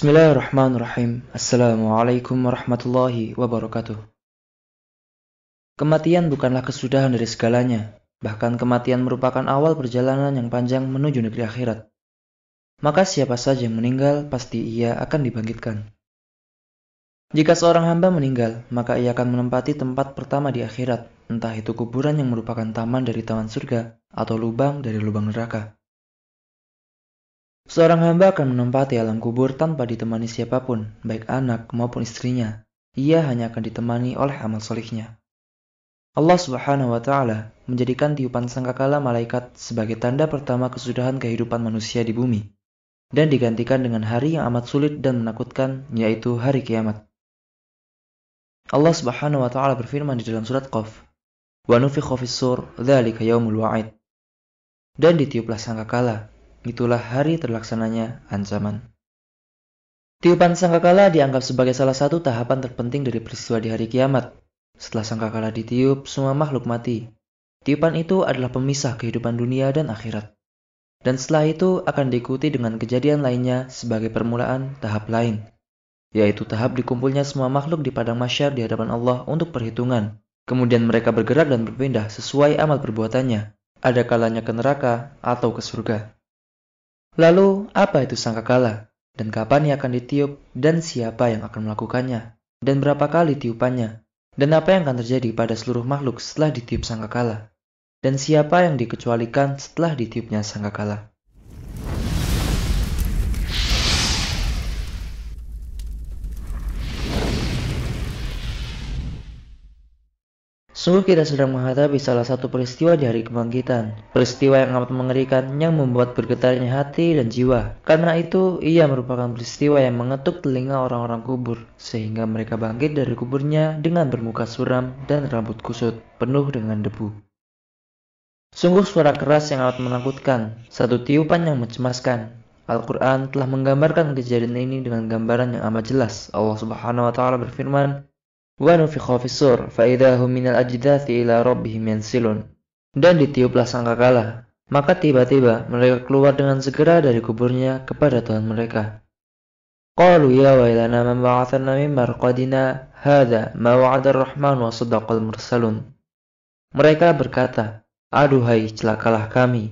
Bismillahirrahmanirrahim. Assalamualaikum warahmatullahi wabarakatuh. Kematian bukanlah kesudahan dari segalanya, bahkan kematian merupakan awal perjalanan yang panjang menuju negeri akhirat. Maka siapa saja yang meninggal, pasti ia akan dibangkitkan. Jika seorang hamba meninggal, maka ia akan menempati tempat pertama di akhirat, entah itu kuburan yang merupakan taman dari taman surga atau lubang dari lubang neraka. Seorang hamba akan menempati alam kubur tanpa ditemani siapapun, baik anak maupun istrinya. Ia hanya akan ditemani oleh amal solihnya. Allah Subhanahu wa Ta'ala menjadikan tiupan sangkakala malaikat sebagai tanda pertama kesudahan kehidupan manusia di bumi, dan digantikan dengan hari yang amat sulit dan menakutkan, yaitu hari kiamat. Allah Subhanahu wa Ta'ala berfirman di dalam Surat Qaf, "Wa nufikha fis-sur, dzalika yaumul wa'id." Dan ditiuplah sangkakala, itulah hari terlaksananya ancaman. Tiupan sangkakala dianggap sebagai salah satu tahapan terpenting dari peristiwa di hari kiamat. Setelah sangkakala ditiup, semua makhluk mati. Tiupan itu adalah pemisah kehidupan dunia dan akhirat. Dan setelah itu akan diikuti dengan kejadian lainnya sebagai permulaan tahap lain, yaitu tahap dikumpulnya semua makhluk di padang masyar di hadapan Allah untuk perhitungan. Kemudian mereka bergerak dan berpindah sesuai amal perbuatannya, ada kalanya ke neraka atau ke surga. Lalu, apa itu sangkakala? Dan kapan ia akan ditiup? Dan siapa yang akan melakukannya? Dan berapa kali tiupannya? Dan apa yang akan terjadi pada seluruh makhluk setelah ditiup sangkakala? Dan siapa yang dikecualikan setelah ditiupnya sangkakala? Sungguh kita sedang menghadapi salah satu peristiwa di hari kebangkitan. Peristiwa yang amat mengerikan yang membuat bergetarnya hati dan jiwa. Karena itu, ia merupakan peristiwa yang mengetuk telinga orang-orang kubur. Sehingga mereka bangkit dari kuburnya dengan bermuka suram dan rambut kusut, penuh dengan debu. Sungguh suara keras yang amat menakutkan, satu tiupan yang mencemaskan, Al-Quran telah menggambarkan kejadian ini dengan gambaran yang amat jelas. Allah Subhanahu wa Ta'ala berfirman, وَنُفِخَ فِي الصُّورِ فَإِذَا هُمْ مِنَ الْأَجْدَاثِ إِلَى رَبِّهِمْ Dan ditiuplah sangkakala, maka tiba-tiba mereka keluar dengan segera dari kuburnya kepada Tuhan mereka. Ya mereka berkata, Aduhai celakalah kami.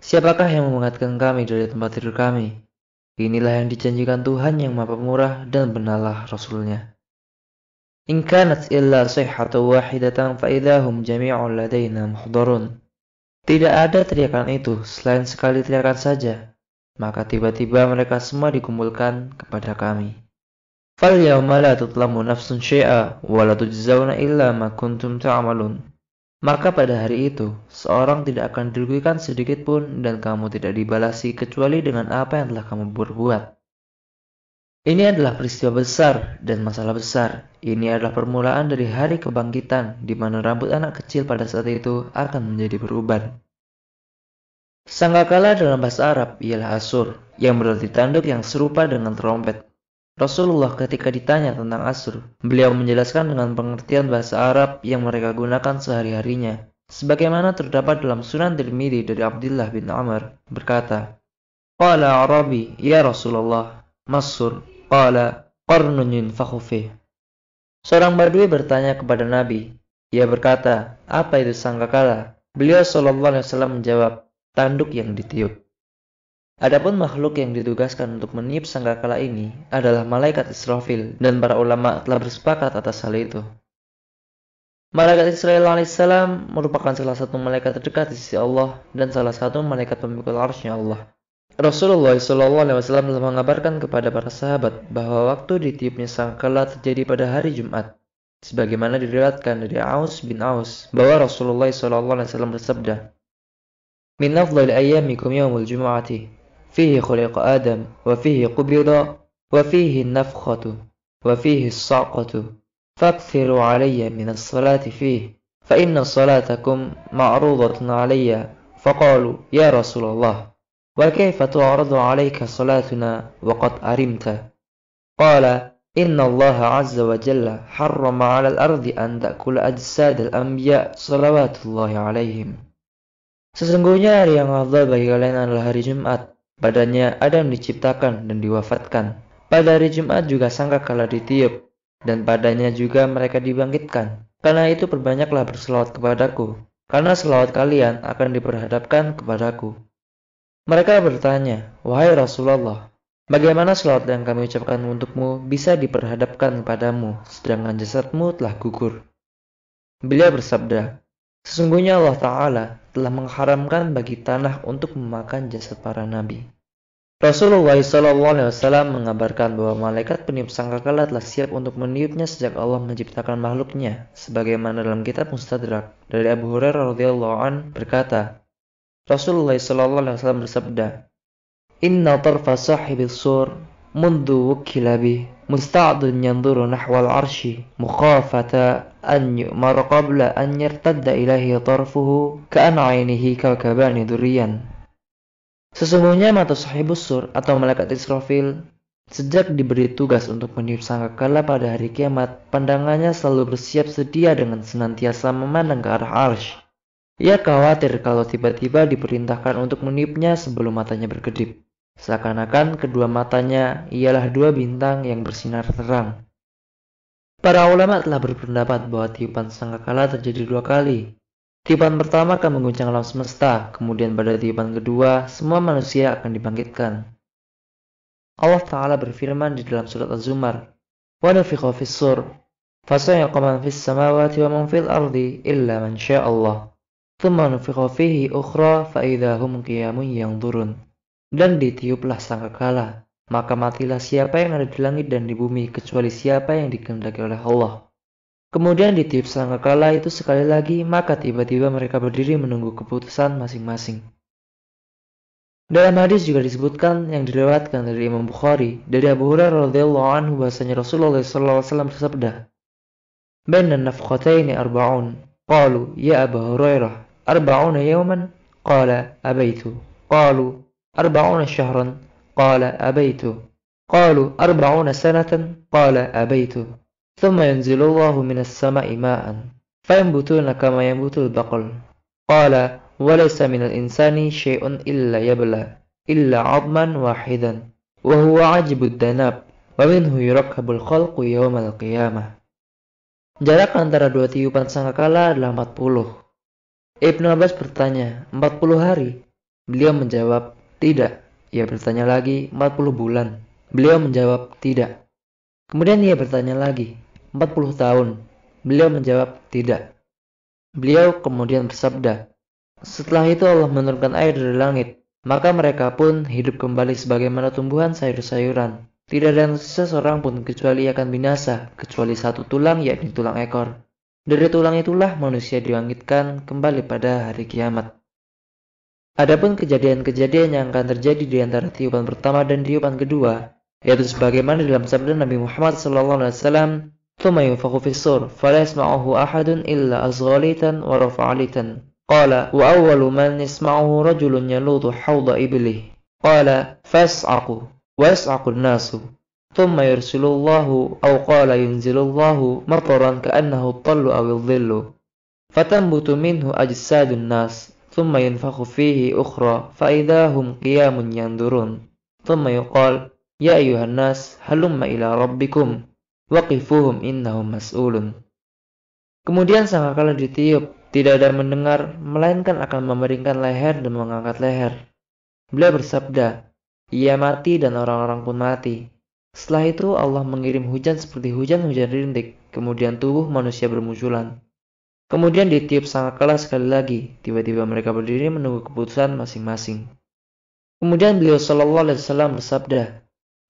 Siapakah yang mengingatkan kami dari tempat tidur kami? Inilah yang dijanjikan Tuhan yang maha pemurah dan benarlah Rasulnya. In kanat illa صحة wahidatan فإذا هم جميع لدينا محضرون Tidak ada teriakan itu selain sekali teriakan saja. Maka tiba-tiba mereka semua dikumpulkan kepada kami. la tutlamu nafsun نَفْسٌ wa la تُجْزَوْنَ illa ma kuntum تَعْمَلُونَ Maka pada hari itu, seorang tidak akan dirugikan sedikit pun dan kamu tidak dibalasi kecuali dengan apa yang telah kamu berbuat. Ini adalah peristiwa besar dan masalah besar. Ini adalah permulaan dari hari kebangkitan, di mana rambut anak kecil pada saat itu akan menjadi beruban. Sangkakala dalam bahasa Arab ialah asur, yang berarti tanduk yang serupa dengan trompet. Rasulullah ketika ditanya tentang asur, beliau menjelaskan dengan pengertian bahasa Arab yang mereka gunakan sehari-harinya. Sebagaimana terdapat dalam Sunan Tirmidzi dari Abdullah bin Amr berkata, "Qala Arabi, ya Rasulullah, masur Qala qarnun yunfakhu Seorang Badui bertanya kepada Nabi. Ia berkata, apa itu sangkakala? Beliau Shallallahu Alaihi Wasallam menjawab, tanduk yang ditiup. Adapun makhluk yang ditugaskan untuk meniup sangkakala ini adalah malaikat Israfil dan para ulama telah bersepakat atas hal itu. Malaikat Israel Salam merupakan salah satu malaikat terdekat di sisi Allah dan salah satu malaikat pemikul arsy Allah. Rasulullah SAW mengabarkan kepada para sahabat bahwa waktu ditiupnya sangkala terjadi pada hari Jumat. Sebagaimana diriwayatkan dari Aus bin Aus bahwa Rasulullah SAW bersabda, "Min afdal ayyamikum yaumul jum'ati, fihi khuliqa Adam, wa fihi qubida, wa fihi nafkhatu, wa fihi saqatu, fakthiru alayya min as-salati fihi, fa inna salatakum ma'rudatun alayya." Faqalu, "Ya Rasulullah, وكيف تعرض عليك صلاتنا وقد أرمت قال إن الله عز وجل حرم على الأرض أن تأكل أجساد الأنبياء صلوات الله عليهم Sesungguhnya hari yang Allah bagi kalian adalah hari Jumat. Padanya Adam diciptakan dan diwafatkan. Pada hari Jumat juga sangka kala ditiup, dan padanya juga mereka dibangkitkan. Karena itu perbanyaklah berselawat kepadaku, karena selawat kalian akan diperhadapkan kepadaku. Mereka bertanya, Wahai Rasulullah, bagaimana sholat yang kami ucapkan untukmu bisa diperhadapkan kepadamu, sedangkan jasadmu telah gugur? Beliau bersabda, Sesungguhnya Allah Ta'ala telah mengharamkan bagi tanah untuk memakan jasad para nabi. Rasulullah SAW mengabarkan bahwa malaikat peniup sangkakala telah siap untuk meniupnya sejak Allah menciptakan makhluknya, sebagaimana dalam kitab Mustadrak dari Abu Hurairah radhiyallahu an berkata, Rasulullah Shallallahu Alaihi Wasallam bersabda, Inna tarfa sahibi sur mundu wukilabi musta'adun yanduru nahwal arshi mukhafata an yu'mar qabla an yartadda ilahi tarfuhu ka'an ainihi kakabani durian. Sesungguhnya mata sahibus sur atau malaikat Israfil Sejak diberi tugas untuk meniup sangkakala pada hari kiamat, pandangannya selalu bersiap sedia dengan senantiasa memandang ke arah arsh. Ia khawatir kalau tiba-tiba diperintahkan untuk meniupnya sebelum matanya berkedip. Seakan-akan kedua matanya ialah dua bintang yang bersinar terang. Para ulama telah berpendapat bahwa tiupan sangkakala terjadi dua kali. Tiupan pertama akan mengguncang alam semesta, kemudian pada tiupan kedua, semua manusia akan dibangkitkan. Allah Ta'ala berfirman di dalam surat Az-Zumar, وَنَفِخَ فِي الصُّرْ فَسَيَقَ مَنْ فِي السَّمَاوَاتِ وَمَنْ فِي الْأَرْضِ إِلَّا مَنْ شَاءَ اللَّهِ Teman ukhra faidahum qiyamun yang turun. Dan ditiuplah sangkakala, maka matilah siapa yang ada di langit dan di bumi kecuali siapa yang dikehendaki oleh Allah. Kemudian ditiup sangkakala itu sekali lagi, maka tiba-tiba mereka berdiri menunggu keputusan masing-masing. Dalam hadis juga disebutkan yang dilewatkan dari Imam Bukhari dari Abu Hurairah radhiyallahu anhu bahasanya Rasulullah SAW bersabda, "Bainan nafkhatayni arba'un." Qalu, "Ya Abu Hurairah, أربعون يوما قال أبيت قالوا أربعون شهرا قال أبيت قالوا أربعون سنة قال أبيت ثم ينزل الله من السماء ماء فينبتون كما ينبت البقل قال وليس من الإنسان شيء إلا يبلى إلا عظما واحدا وهو عجب الذناب ومنه يركب الخلق يوم القيامة Jarak antara dua tiupan sangkakala adalah 40. Ibnu Abbas bertanya, 40 hari? Beliau menjawab, tidak. Ia bertanya lagi, 40 bulan? Beliau menjawab, tidak. Kemudian ia bertanya lagi, 40 tahun? Beliau menjawab, tidak. Beliau kemudian bersabda, setelah itu Allah menurunkan air dari langit, maka mereka pun hidup kembali sebagaimana tumbuhan sayur-sayuran. Tidak ada sisa seorang pun kecuali akan binasa, kecuali satu tulang yakni tulang ekor. Dari tulang itulah manusia diwangitkan kembali pada hari kiamat. Adapun kejadian-kejadian yang akan terjadi di antara tiupan pertama dan tiupan kedua, yaitu sebagaimana dalam sabda Nabi Muhammad sallallahu alaihi wasallam, "Tsumma yunfakhu fis-sur, fala yasma'uhu ahadun illa azghalitan wa rafa'alitan." Qala, "Wa awwalu man yasma'uhu rajulun yaludu hawda iblih." Qala, "Fas'aqu wa yas'aqu an-nasu." ثم يرسل الله أو قال ينزل الله مطرا كأنه الطل أو الظل فتنبت منه أجساد الناس ثم ينفخ فيه أخرى فإذا هم قيام ينظرون ثم يقال يا أيها الناس هلم إلى ربكم وقفوهم إنهم مسؤول Kemudian sang akal ditiup, tidak ada mendengar, melainkan akan memeringkan leher dan mengangkat leher. Beliau bersabda, ia mati dan orang-orang pun mati. Setelah itu Allah mengirim hujan seperti hujan-hujan rintik, kemudian tubuh manusia bermunculan. Kemudian ditiup sangat keras sekali lagi, tiba-tiba mereka berdiri menunggu keputusan masing-masing. Kemudian beliau Shallallahu Alaihi Wasallam bersabda,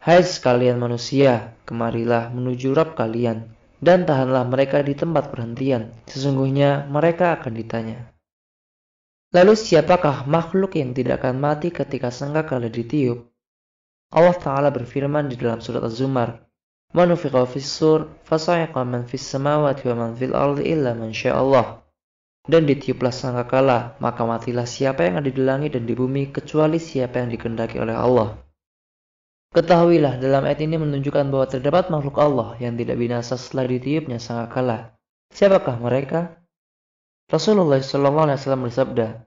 Hai sekalian manusia, kemarilah menuju Rab kalian, dan tahanlah mereka di tempat perhentian, sesungguhnya mereka akan ditanya. Lalu siapakah makhluk yang tidak akan mati ketika kali ditiup? Allah Ta'ala berfirman di dalam surat Az-Zumar, "Manufiqa fis-sur, fasa'iqa man fis-samawati wa man fil-ardi illa man Allah." Dan ditiuplah sangkakala, maka matilah siapa yang ada di langit dan di bumi kecuali siapa yang dikehendaki oleh Allah. Ketahuilah dalam ayat ini menunjukkan bahwa terdapat makhluk Allah yang tidak binasa setelah ditiupnya sangkakala. Siapakah mereka? Rasulullah SAW bersabda,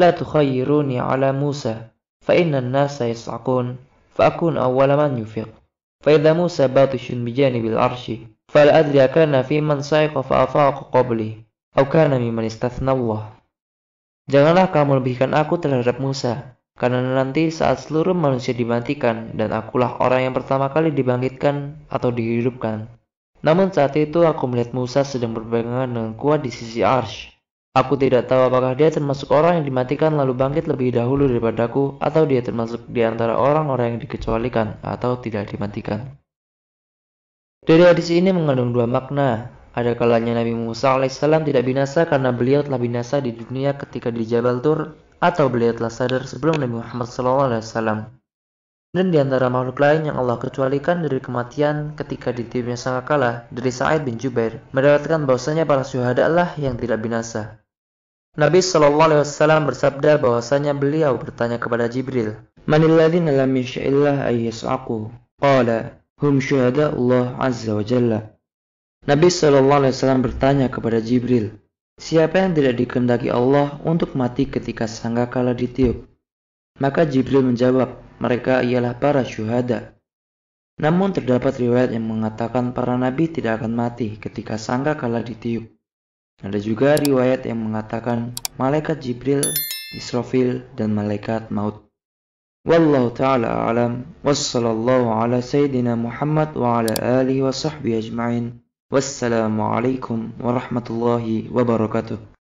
"La tukhayyiruni ala Musa, fa inna nasa yas'aqun." فأكون أول من يفق فإذا موسى باطش بجانب العرش فلا أدري أكان في من سaiq فأفاق قبلي أو كان ممن استثنى الله Janganlah kamu lebihkan aku terhadap Musa, karena nanti saat seluruh manusia dimatikan dan akulah orang yang pertama kali dibangkitkan atau dihidupkan. Namun saat itu aku melihat Musa sedang berpegangan dengan kuat di sisi arsh. Aku tidak tahu apakah dia termasuk orang yang dimatikan lalu bangkit lebih dahulu daripadaku, atau dia termasuk di antara orang-orang yang dikecualikan atau tidak dimatikan. Dari hadis ini mengandung dua makna. Ada kalanya Nabi Musa alaihissalam tidak binasa karena beliau telah binasa di dunia ketika di Jabal Tur, atau beliau telah sadar sebelum Nabi Muhammad SAW. Dan di antara makhluk lain yang Allah kecualikan dari kematian ketika sangat kalah dari Sa'id bin Jubair, mendapatkan bahwasanya para syuhada lah yang tidak binasa. Nabi Shallallahu Alaihi Wasallam bersabda bahwasanya beliau bertanya kepada Jibril, "Manilladina lam yasha'illah aku, Qala, "Hum syuhada Allah Azza wa Jalla." Nabi Shallallahu Alaihi Wasallam bertanya kepada Jibril, "Siapa yang tidak dikendaki Allah untuk mati ketika sanggakala ditiup?" Maka Jibril menjawab, "Mereka ialah para syuhada." Namun terdapat riwayat yang mengatakan para nabi tidak akan mati ketika sangkakala ditiup. Ada juga riwayat yang mengatakan malaikat Jibril, Israfil, dan malaikat maut. Wallahu ta'ala alam wa ala sayyidina Muhammad wa ala alihi wa sahbihi ajma'in. Wassalamualaikum warahmatullahi wabarakatuh.